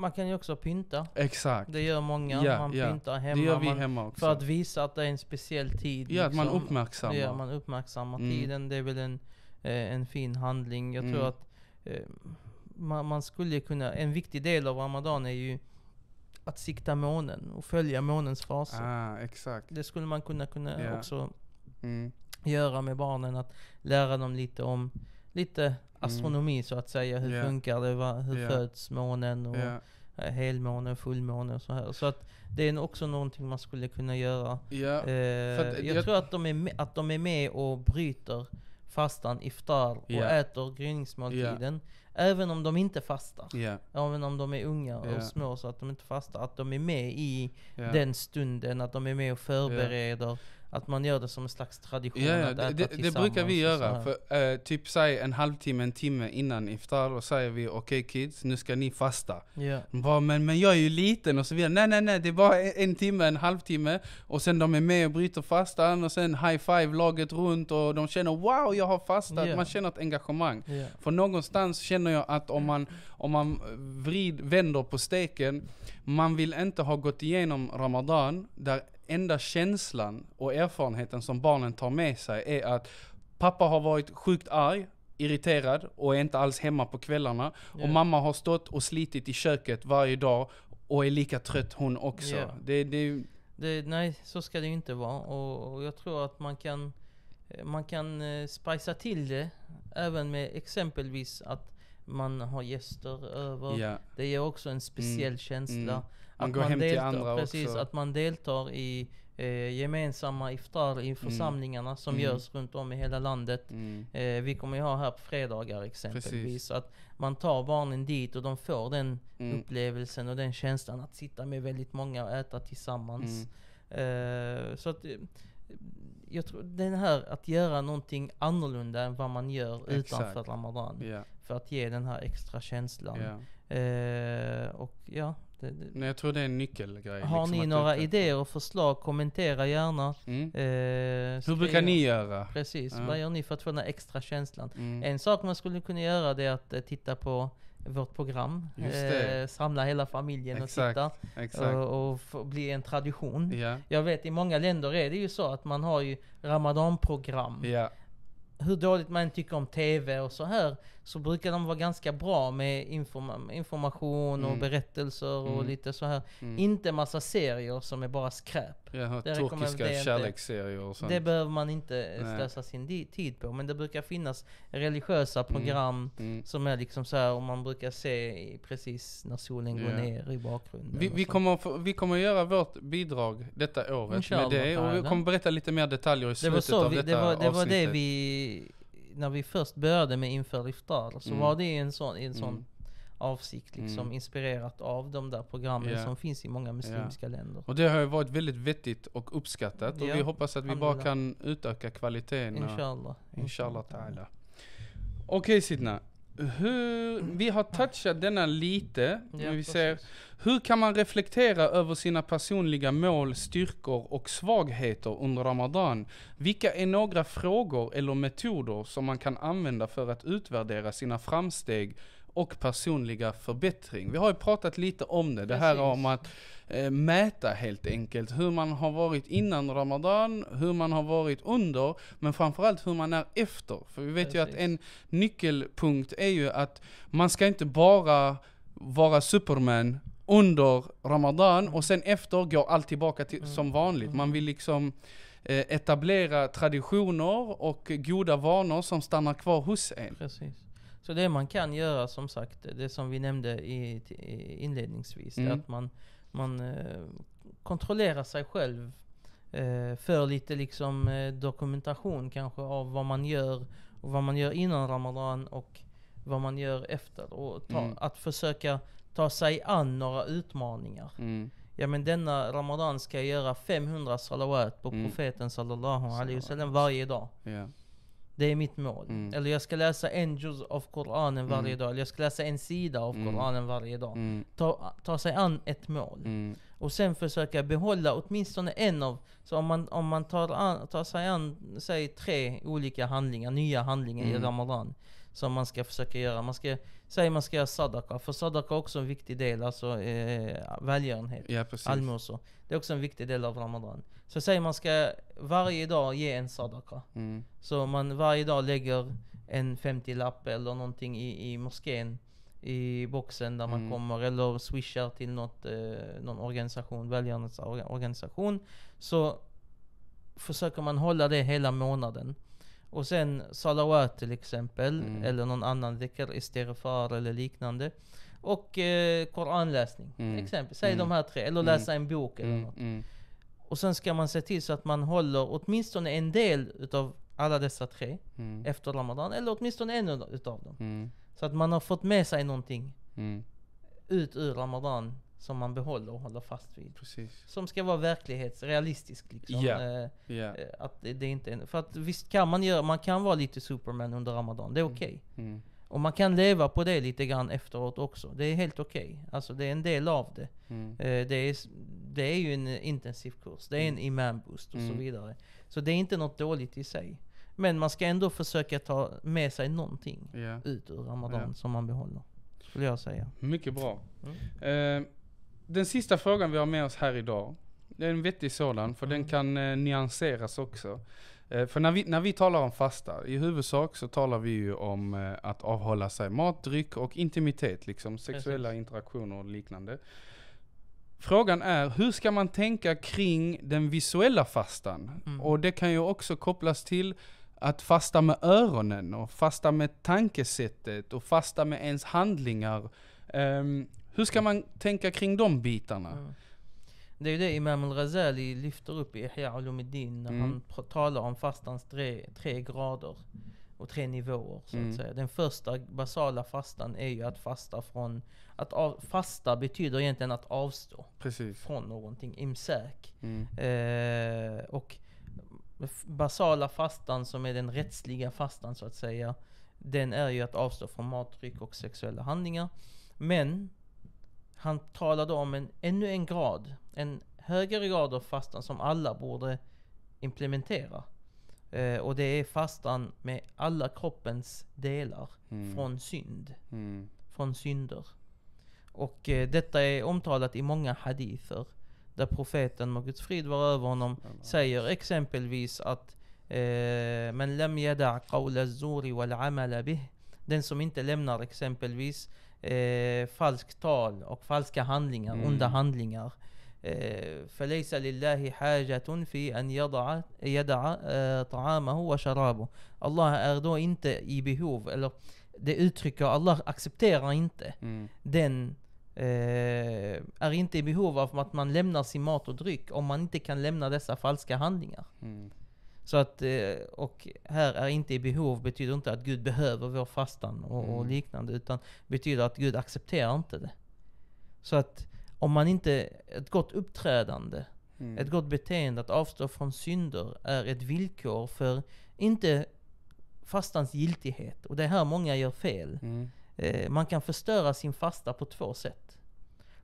man kan ju också pynta. Exakt. Det gör många. Yeah, man yeah. pyntar hemma. Det gör vi man, hemma också. För att visa att det är en speciell tid. Ja, liksom. att man liksom. uppmärksammar. Ja, man uppmärksammar mm. tiden. Det är väl en, eh, en fin handling. Jag mm. tror att eh, man, man, skulle kunna... En viktig del av Ramadan är ju att sikta månen och följa månens faser. Ah, exakt. Det skulle man kunna, kunna också mm. göra med barnen. Att lära dem lite om lite astronomi mm. så att säga. Hur yeah. funkar det? Va? Hur yeah. föds månen? Och yeah. Helmåne, fullmåne och så här. Så att det är också någonting man skulle kunna göra. Yeah. Eh, jag, jag, tror att de, är med, att de är med och bryter fastan iftar och äter gryningsmåltiden. Även om de inte fastar. Även om de är unga och små så att de inte fastar. Att de är med i den stunden, att de är med och förbereder. Att man gör det som en slags tradition ja, att äta det, tillsammans. Det brukar vi göra. För, äh, typ säg en halvtimme, en timme innan iftar och säger vi okej okay, kids, nu ska ni fasta. Yeah. Bara, men, men jag är ju liten och så vidare. Nej nej nej, det är bara en, en timme, en halvtimme. Och sen de är med och bryter fastan och sen high five laget runt och de känner wow jag har fastat. Yeah. Man känner ett engagemang. Yeah. För någonstans känner jag att om man, om man vrid, vänder på steken, man vill inte ha gått igenom Ramadan där enda känslan och erfarenheten som barnen tar med sig är att pappa har varit sjukt arg, irriterad och är inte alls hemma på kvällarna. Yeah. Och mamma har stått och slitit i köket varje dag och är lika trött hon också. Yeah. Det, det, det, nej, så ska det ju inte vara. Och, och jag tror att man kan, eh, man kan eh, spicea till det. Även med exempelvis att man har gäster över. Yeah. Det ger också en speciell mm. känsla. Mm. Man går man hem deltar, till andra precis, också. Att man deltar i eh, gemensamma iftar i mm. församlingarna mm. som mm. görs runt om i hela landet. Mm. Eh, vi kommer ju ha här på fredagar exempelvis. Precis. Att man tar barnen dit och de får den mm. upplevelsen och den känslan att sitta med väldigt många och äta tillsammans. Mm. Eh, så att eh, jag tror den här att göra någonting annorlunda än vad man gör Exakt. utanför Ramadan. Yeah. För att ge den här extra känslan. Yeah. Eh, och ja, det, det. Nej, jag tror det är en nyckelgrej. Har liksom ni några idéer och förslag, kommentera gärna. Mm. Eh, Hur brukar ni göra? Precis, ja. vad gör ni för att få den här extra känslan? Mm. En sak man skulle kunna göra det är att eh, titta på vårt program. Eh, samla hela familjen exakt, och titta. Exakt. Och, och bli en tradition. Yeah. Jag vet i många länder är det ju så att man har ju Ramadan-program. Hur dåligt man tycker om TV och så här så brukar de vara ganska bra med informa information och mm. berättelser mm. och lite så här. Mm. Inte massa serier som är bara skräp. Jaha, det turkiska kärleksserier och sånt. Det behöver man inte slösa sin tid på. Men det brukar finnas religiösa mm. program mm. som är liksom så här och man brukar se precis när solen går yeah. ner i bakgrunden. Vi, vi kommer, vi kommer göra vårt bidrag detta året med det och vi kommer berätta lite mer detaljer i slutet det var så av vi, detta det var, det var det vi när vi först började med Inför Iftar så mm. var det en sån, en sån mm. avsikt, liksom, mm. inspirerat av de där programmen yeah. som finns i många muslimska yeah. länder. Och det har ju varit väldigt vettigt och uppskattat och vi hoppas att vi bara kan utöka kvaliteten. Inshallah. Inshallah ta'ala. Okej okay, Sidna, hur, vi har touchat denna lite, ja, vi ser, hur kan man reflektera över sina personliga mål, styrkor och svagheter under Ramadan? Vilka är några frågor eller metoder som man kan använda för att utvärdera sina framsteg och personliga förbättring? Vi har ju pratat lite om det, det här om att Eh, mäta helt enkelt hur man har varit innan Ramadan, hur man har varit under, men framförallt hur man är efter. För vi vet Precis. ju att en nyckelpunkt är ju att man ska inte bara vara Superman under Ramadan och sen efter går allt tillbaka till, mm. som vanligt. Man vill mm. liksom eh, etablera traditioner och goda vanor som stannar kvar hos en. Precis. Så det man kan göra som sagt, det som vi nämnde i, i inledningsvis, mm. är att man man eh, kontrollerar sig själv. Eh, för lite liksom eh, dokumentation kanske av vad man gör och vad man gör innan Ramadan och vad man gör efter. Och ta, mm. att försöka ta sig an några utmaningar. Mm. Ja men denna Ramadan ska jag göra 500 salawat på mm. profeten sallallahu alaihi wasallam varje dag. Yeah. Det är mitt mål. Mm. Eller jag ska läsa en juz av Koranen mm. varje dag. Eller jag ska läsa en sida av mm. Koranen varje dag. Mm. Ta, ta sig an ett mål. Mm. Och sen försöka behålla åtminstone en av... Så om man, om man tar, an, tar sig an, säg tre olika handlingar, nya handlingar i Ramadan som man ska försöka göra. Man ska, säg man ska göra sadaka, för sadaka är också en viktig del, alltså eh, välgörenhet, ja, allmosor. Det är också en viktig del av Ramadan. Så säg man ska varje dag ge en sadaka. Mm. Så man varje dag lägger en 50-lapp eller någonting i, i moskén i boxen där man mm. kommer eller swishar till något, eh, någon organisation, välgörenhetsorganisation. Så försöker man hålla det hela månaden. Och sen salawat till exempel, mm. eller någon annan dhikr, istighfar eller liknande. Och eh, koranläsning, mm. till exempel. Säg mm. de här tre, eller mm. läsa en bok eller mm, något. Mm. Och sen ska man se till så att man håller åtminstone en del utav alla dessa tre efter Ramadan, eller åtminstone en utav dem. Så att man har fått med sig någonting ut ur Ramadan som man behåller och håller fast vid. Precis. Som ska vara verklighetsrealistisk. Liksom. Yeah. yeah. Att det, det är inte, för att visst kan man göra, man kan vara lite Superman under Ramadan, det är mm. okej. Okay. Mm. Och man kan leva på det lite grann efteråt också. Det är helt okej. Okay. Alltså det är en del av det. Mm. Eh, det, är, det är ju en intensiv kurs, det är en mm. imamboost och mm. så vidare. Så det är inte något dåligt i sig. Men man ska ändå försöka ta med sig någonting yeah. ut ur Ramadan som man behåller. Skulle jag säga. Mycket bra. Mm. Eh, den sista frågan vi har med oss här idag, det är en vettig sådan, för mm. den kan eh, nyanseras också. Eh, för när vi, när vi talar om fasta, i huvudsak så talar vi ju om eh, att avhålla sig mat, dryck och intimitet, liksom sexuella Precis. interaktioner och liknande. Frågan är, hur ska man tänka kring den visuella fastan? Mm. Och det kan ju också kopplas till att fasta med öronen och fasta med tankesättet och fasta med ens handlingar. Um, hur ska man tänka kring de bitarna? Mm. Det är ju det Imam al razali lyfter upp i Ihya Ulumuddin när mm. han talar om fastans tre, tre grader och tre nivåer. Så mm. säga. Den första basala fastan är ju att fasta från... Att av, fasta betyder egentligen att avstå Precis. från någonting, imsäk. Mm. Eh, och basala fastan som är den rättsliga fastan så att säga, den är ju att avstå från matdryck och sexuella handlingar. Men han talade om en, ännu en grad, en högre grad av fastan som alla borde implementera. Eh, och det är fastan med alla kroppens delar mm. från synd. Mm. Från synder. Och eh, detta är omtalat i många hadither. Där profeten, må Guds frid vara över honom, mm. säger exempelvis att eh, Men lam yada' qawla zuri wal amala bih den som inte lämnar exempelvis eh, falskt tal och falska handlingar, mm. onda handlingar. فليس لله حاجة في أن يضع يدع طعامه وشرابه Allah är då inte i behov, eller det uttrycker Allah accepterar inte mm. den eh, är inte i behov av att man lämnar sin mat och dryck om man inte kan lämna dessa falska handlingar. Mm. Så att, eh, och här är inte i behov betyder inte att Gud behöver vår fastan och, mm. och liknande, utan betyder att Gud accepterar inte det. Så att om man inte, ett gott uppträdande, mm. ett gott beteende, att avstå från synder är ett villkor för, inte fastans giltighet. Och det är här många gör fel. Mm. Eh, man kan förstöra sin fasta på två sätt.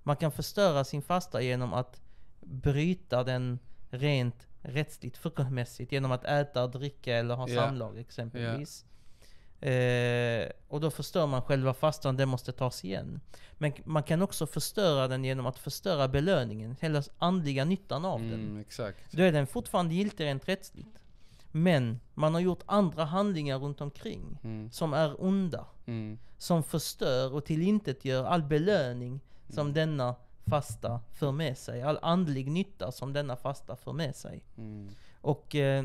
Man kan förstöra sin fasta genom att bryta den rent rättsligt fuqh genom att äta, dricka eller ha yeah. samlag exempelvis. Yeah. Eh, och då förstör man själva fastan, den måste tas igen. Men man kan också förstöra den genom att förstöra belöningen, hela andliga nyttan av mm, den. Exakt. Då är den fortfarande giltig rent rättsligt. Men man har gjort andra handlingar runt omkring mm. som är onda. Mm. Som förstör och tillintetgör all belöning som mm. denna fasta för med sig. All andlig nytta som denna fasta för med sig. Mm. Och eh,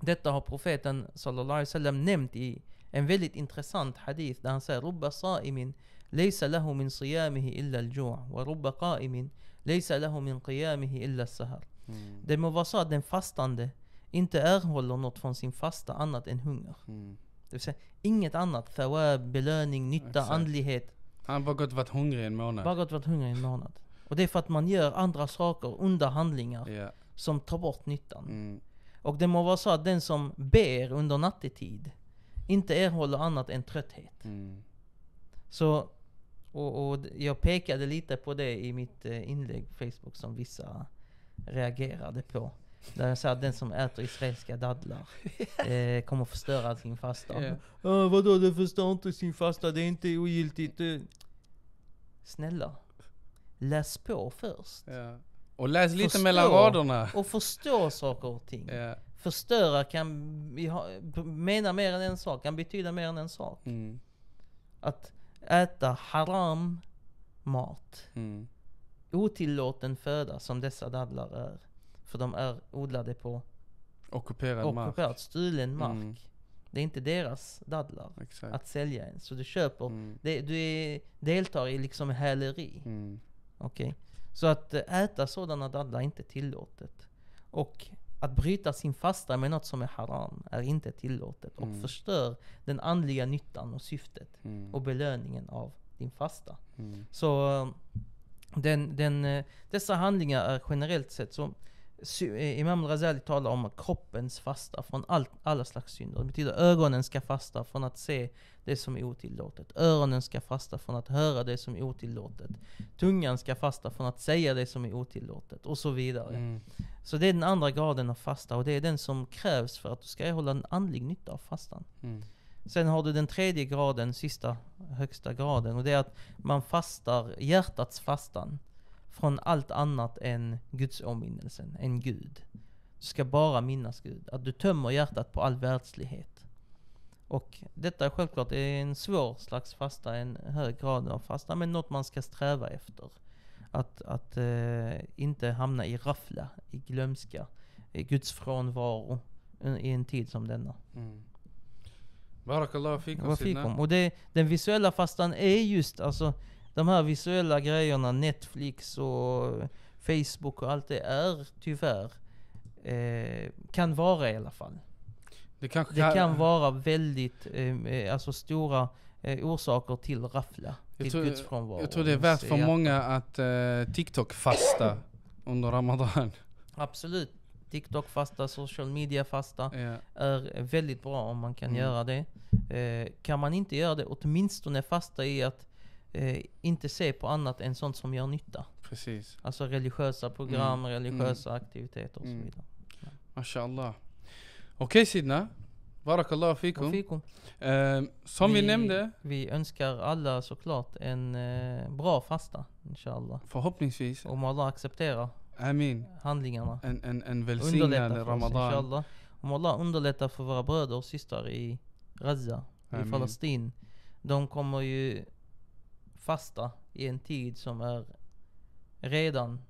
detta har profeten sallallahu alaihi nämnt i en väldigt intressant hadith där han säger Rubba sa'imin laysa lahu min siyamihi illa al-ju' wa rubba qa'imin laysa lahu min qiyamihi illa sahar mm. Det må vara så att den fastande inte erhåller något från sin fasta annat än hunger. Mm. Det vill säga inget annat, thawab, belöning, nytta, Exakt. andlighet han har bara gått och varit hungrig en månad. Bara gått och varit hungrig en månad. Och det är för att man gör andra saker, onda handlingar, yeah. som tar bort nyttan. Mm. Och det må vara så att den som ber under nattetid inte erhåller annat än trötthet. Mm. Så, och, och, jag pekade lite på det i mitt eh, inlägg på Facebook som vissa reagerade på. Där jag sa att den som äter israeliska dadlar eh, kommer förstöra sin fasta. Yeah. Ah, vadå, du förstör inte sin fasta, det är inte ogiltigt. Eh. Snälla, läs på först. Yeah. Och läs lite förstå mellan raderna. Och förstå saker och ting. Yeah. Förstöra kan mena mer än en sak, kan betyda mer än en sak. Mm. Att äta haram mat, mm. otillåten föda som dessa dadlar är för de är odlade på ockuperad, mark. stulen mark. Mm. Det är inte deras dadlar Exakt. att sälja ens. Så du köper, mm. det, du är, deltar i liksom häleri. Mm. Okay? Så att eh, äta sådana dadlar är inte tillåtet. Och att bryta sin fasta med något som är haram är inte tillåtet och mm. förstör den andliga nyttan och syftet mm. och belöningen av din fasta. Mm. Så eh, den, den, eh, dessa handlingar är generellt sett, så Eh, Imam Ghazali talar om kroppens fasta från all, alla slags synder. Det betyder ögonen ska fasta från att se det som är otillåtet. Öronen ska fasta från att höra det som är otillåtet. Tungan ska fasta från att säga det som är otillåtet. Och så vidare. Mm. Så det är den andra graden av fasta och det är den som krävs för att du ska erhålla en andlig nytta av fastan. Mm. Sen har du den tredje graden, sista högsta graden. Och det är att man fastar hjärtats fastan från allt annat än Guds åminnelsen, än Gud. Du ska bara minnas Gud. Att du tömmer hjärtat på all världslighet. Och detta är självklart en svår slags fasta, en hög grad av fasta, men något man ska sträva efter. Att, att eh, inte hamna i raffla, i glömska, i Guds frånvaro eh, i en tid som denna. Mm. Barakallahu fikum. Och det, den visuella fastan är just alltså de här visuella grejerna, Netflix och eh, Facebook och allt det är tyvärr, eh, kan vara i alla fall. Det, kanske, det kan vara väldigt, eh, eh, alltså stora eh, orsaker till raffla, jag till tror, gudsfrånvaro. Jag tror det är värt för många att eh, TikTok-fasta under Ramadan. Absolut. TikTok-fasta, social media-fasta yeah. är väldigt bra om man kan mm. göra det. Eh, kan man inte göra det, åtminstone fasta i att eh, inte se på annat än sånt som gör nytta. Precis. Alltså religiösa program, mm. religiösa mm. aktiviteter och så mm. vidare. Ja. Mashallah. Okej okay, Sidna. Barakallah fikum. fikum. Eh, som vi, vi, nämnde. Vi önskar alla såklart en eh, bra fasta. Inshallah. Förhoppningsvis. Om Allah accepterar Amin. handlingarna. En, en, en välsignad Ramadan. Oss, om Allah underlättar för våra bröder och systrar i Gaza, Amin. i Palestina. De kommer ju fasta i en tid som är redan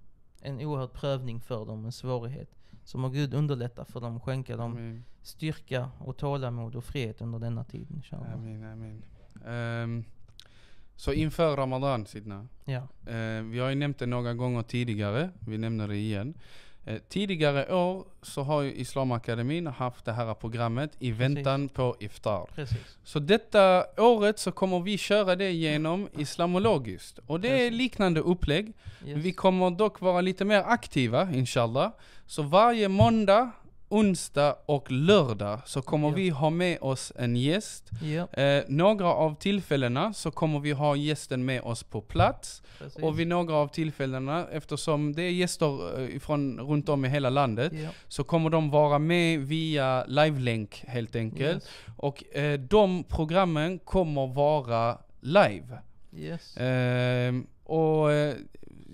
en oerhörd prövning för dem, en svårighet. Så må Gud underlätta för dem, skänka dem amen. styrka och tålamod och frihet under denna tiden. Amen, amen. Um, så inför Ramadan Sidna. Ja. Uh, vi har ju nämnt det några gånger tidigare, vi nämner det igen. Eh, tidigare år så har ju Islamakademin haft det här programmet i väntan Precis. på Iftar. Precis. Så detta året så kommer vi köra det genom Islamologiskt. Och det Precis. är liknande upplägg. Yes. Vi kommer dock vara lite mer aktiva, inshallah. Så varje måndag onsdag och lördag så kommer ja. vi ha med oss en gäst. Ja. Eh, några av tillfällena så kommer vi ha gästen med oss på plats. Precis. Och vid några av tillfällena, eftersom det är gäster eh, från runt om i hela landet, ja. så kommer de vara med via livelänk helt enkelt. Yes. Och eh, de programmen kommer vara live. Yes. Ehm, eh, och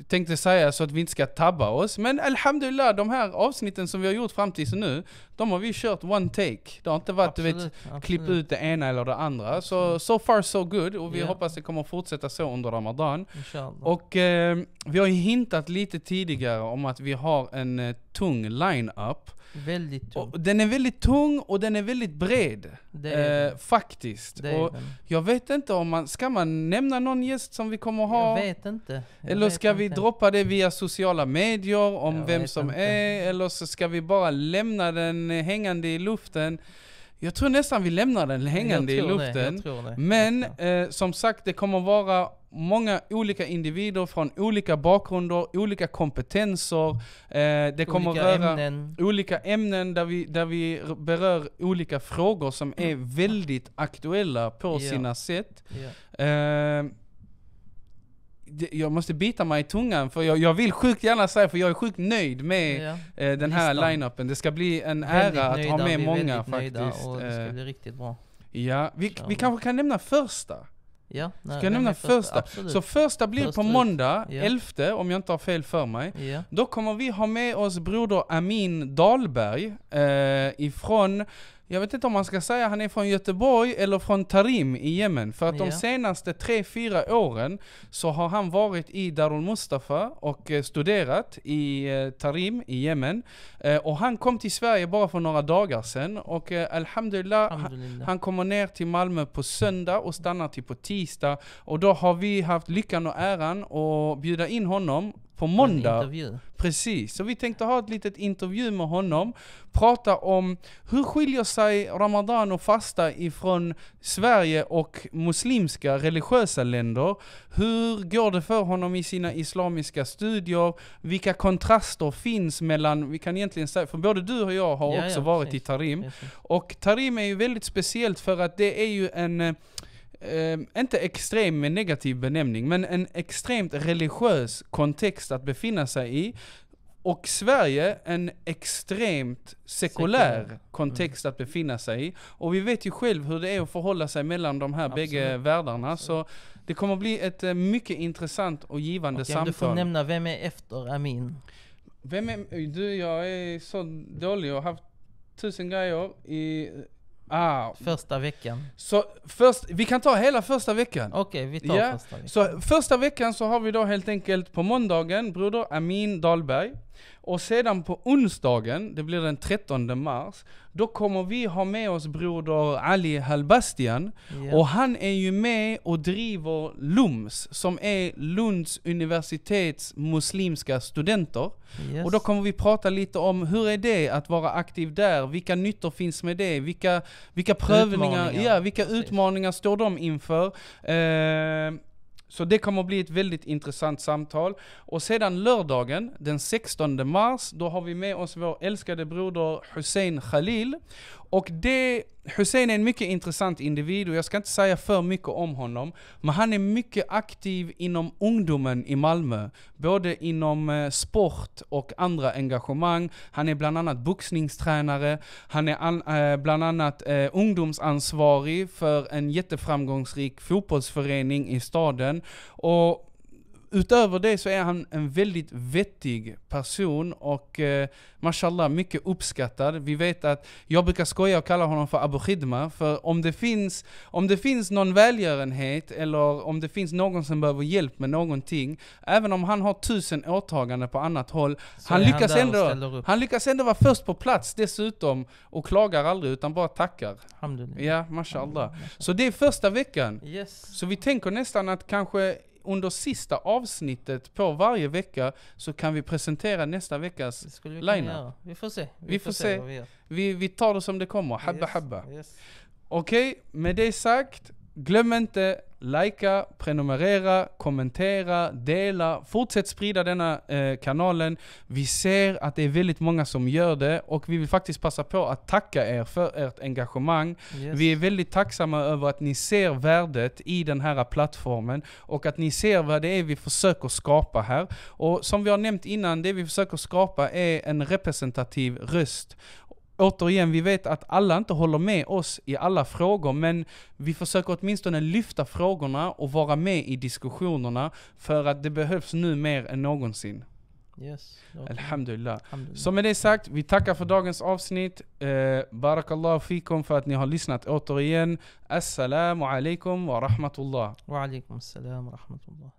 tänkte säga så att vi inte ska tabba oss. Men alhamdulillah, de här avsnitten som vi har gjort fram tills nu, de har vi kört one take. Det har inte varit absolut, du vet, klipp ut det ena eller det andra. Så so far so good och vi yeah. hoppas det kommer fortsätta så under Ramadan. Inshallah. Och eh, vi har ju hintat lite tidigare om att vi har en eh, tung line-up. Väldigt tung. Och den är väldigt tung och den är väldigt bred. Är eh, faktiskt. och jag vet inte om man, ska man nämna någon gäst som vi kommer ha? Jag vet inte. Jag eller vet ska inte. vi droppa det via sociala medier om jag vem som inte. är? Eller så ska vi bara lämna den hängande i luften? Jag tror nästan vi lämnar den hängande i luften. Det, Men eh, som sagt, det kommer vara många olika individer från olika bakgrunder, olika kompetenser. Eh, det kommer olika röra ämnen. olika ämnen där vi, där vi berör olika frågor som är mm. väldigt aktuella på yeah. sina sätt. Yeah. Eh, jag måste bita mig i tungan för jag, jag vill sjukt gärna säga för jag är sjukt nöjd med ja. eh, den här line-upen. Det ska bli en ära att ha med många faktiskt. Och det ska eh, bli riktigt bra. Ja, vi, vi kanske kan nämna första. Ja, nej, Ska jag nämna första? första? Så första blir första på måndag, ja. 11 om jag inte har fel för mig. Ja. Då kommer vi ha med oss broder Amin Dahlberg eh, ifrån jag vet inte om man ska säga att han är från Göteborg eller från Tarim i Yemen. För att de senaste 3-4 åren så har han varit i Darul Mustafa och eh, studerat i eh, Tarim i Yemen. Eh, och han kom till Sverige bara för några dagar sedan. Och Alhamdulillah, Alhamdulillah. han kommer ner till Malmö på söndag och stannar till på tisdag. Och då har vi haft lyckan och äran att bjuda in honom på måndag. Precis, så vi tänkte ha ett litet intervju med honom. Prata om hur skiljer sig Ramadan och fasta ifrån Sverige och muslimska religiösa länder? Hur går det för honom i sina islamiska studier? Vilka kontraster finns mellan, vi kan egentligen säga, för både du och jag har ja, också ja, varit precis. i Tarim. Och Tarim är ju väldigt speciellt för att det är ju en eh, eh, inte extrem med negativ benämning, men en extremt religiös kontext att befinna sig i. Och Sverige, en extremt sekulär, sekulär. Mm. kontext mm. att befinna sig i. Och vi vet ju själv hur det är att förhålla sig mellan de här Absolut. bägge världarna. Absolut. Så det kommer bli ett eh, mycket intressant och givande okay, samtal. Du får nämna, vem är efter Amin? Vem är, du, jag är så dålig och har haft tusen grejer i Ah. Första veckan. Så först, vi kan ta hela första veckan. Okej, okay, vi tar ja. första veckan. Så första veckan så har vi då helt enkelt på måndagen broder Amin Dahlberg. Och sedan på onsdagen, det blir den 13 mars, då kommer vi ha med oss broder Ali Halbastian. Yeah. Och han är ju med och driver LUMS, som är Lunds universitets muslimska studenter. Yes. Och då kommer vi prata lite om hur är det att vara aktiv där, vilka nyttor finns med det, vilka, vilka prövningar, utmaningar. Ja, vilka utmaningar står de inför? Eh, så det kommer bli ett väldigt intressant samtal. Och sedan lördagen den 16 mars, då har vi med oss vår älskade broder Hussein Khalil. Och det Hussein är en mycket intressant individ och jag ska inte säga för mycket om honom. Men han är mycket aktiv inom ungdomen i Malmö. Både inom eh, sport och andra engagemang. Han är bland annat boxningstränare. Han är an, eh, bland annat eh, ungdomsansvarig för en jätteframgångsrik fotbollsförening i staden. Och utöver det så är han en väldigt vettig person och eh, mashallah, mycket uppskattad. Vi vet att, jag brukar skoja och kalla honom för Abu Khidma, för om det finns, om det finns någon välgörenhet eller om det finns någon som behöver hjälp med någonting, även om han har tusen åtaganden på annat håll, han lyckas, han, ändå, han lyckas ändå vara först på plats dessutom och klagar aldrig utan bara tackar. Ja, mashallah. Så det är första veckan. Yes. Så vi tänker nästan att kanske under sista avsnittet på varje vecka så kan vi presentera nästa veckas line-up. Vi får se. Vi, vi får, se. se. Vi, vi, tar det som det kommer. Habba yes. habba. Yes. Okej, okay, med det sagt. Glöm inte likea, prenumerera, kommentera, dela. Fortsätt sprida denna eh, kanalen. Vi ser att det är väldigt många som gör det och vi vill faktiskt passa på att tacka er för ert engagemang. Yes. Vi är väldigt tacksamma över att ni ser värdet i den här plattformen och att ni ser vad det är vi försöker skapa här. Och som vi har nämnt innan, det vi försöker skapa är en representativ röst återigen, vi vet att alla inte håller med oss i alla frågor, men vi försöker åtminstone lyfta frågorna och vara med i diskussionerna för att det behövs nu mer än någonsin. Yes. Okay. Alhamdulillah. Alhamdulillah. Så med det sagt, vi tackar för dagens avsnitt. Eh, barakallahu fikum för att ni har lyssnat återigen. Assalamu alaikum wa rahmatullah. Wa alaikum assalam wa rahmatullah.